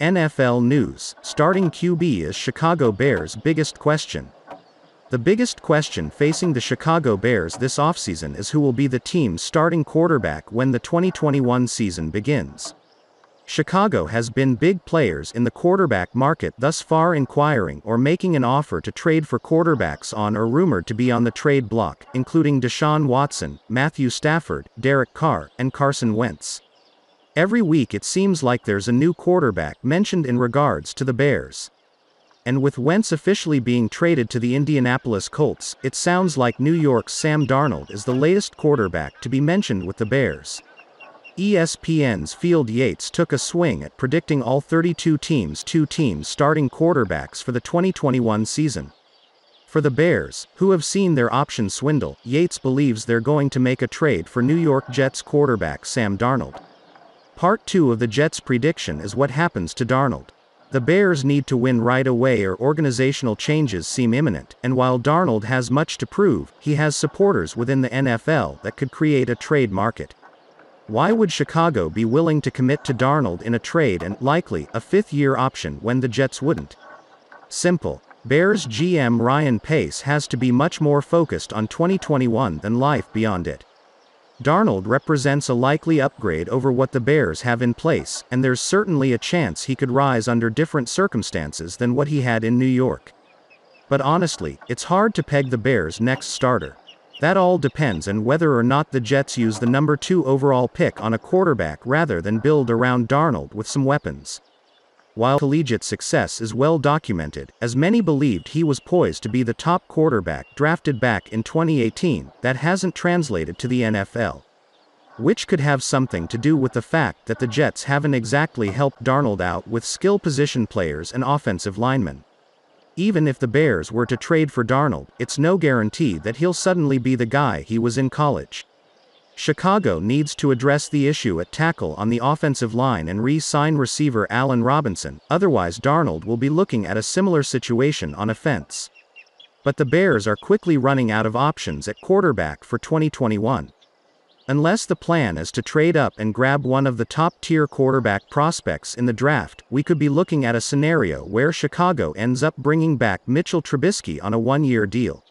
NFL News Starting QB is Chicago Bears' biggest question. The biggest question facing the Chicago Bears this offseason is who will be the team's starting quarterback when the 2021 season begins. Chicago has been big players in the quarterback market thus far inquiring or making an offer to trade for quarterbacks on or rumored to be on the trade block, including Deshaun Watson, Matthew Stafford, Derek Carr, and Carson Wentz. Every week it seems like there's a new quarterback mentioned in regards to the Bears. And with Wentz officially being traded to the Indianapolis Colts, it sounds like New York's Sam Darnold is the latest quarterback to be mentioned with the Bears. ESPN's Field Yates took a swing at predicting all 32 teams' two teams starting quarterbacks for the 2021 season. For the Bears, who have seen their option swindle, Yates believes they're going to make a trade for New York Jets quarterback Sam Darnold. Part 2 of the Jets' prediction is what happens to Darnold. The Bears need to win right away or organizational changes seem imminent, and while Darnold has much to prove, he has supporters within the NFL that could create a trade market. Why would Chicago be willing to commit to Darnold in a trade and, likely, a fifth-year option when the Jets wouldn't? Simple. Bears GM Ryan Pace has to be much more focused on 2021 than life beyond it. Darnold represents a likely upgrade over what the Bears have in place, and there's certainly a chance he could rise under different circumstances than what he had in New York. But honestly, it's hard to peg the Bears' next starter. That all depends on whether or not the Jets use the number 2 overall pick on a quarterback rather than build around Darnold with some weapons. While collegiate success is well documented, as many believed he was poised to be the top quarterback drafted back in 2018, that hasn't translated to the NFL. Which could have something to do with the fact that the Jets haven't exactly helped Darnold out with skill position players and offensive linemen. Even if the Bears were to trade for Darnold, it's no guarantee that he'll suddenly be the guy he was in college. Chicago needs to address the issue at tackle on the offensive line and re-sign receiver Allen Robinson, otherwise Darnold will be looking at a similar situation on offense. But the Bears are quickly running out of options at quarterback for 2021. Unless the plan is to trade up and grab one of the top-tier quarterback prospects in the draft, we could be looking at a scenario where Chicago ends up bringing back Mitchell Trubisky on a one-year deal.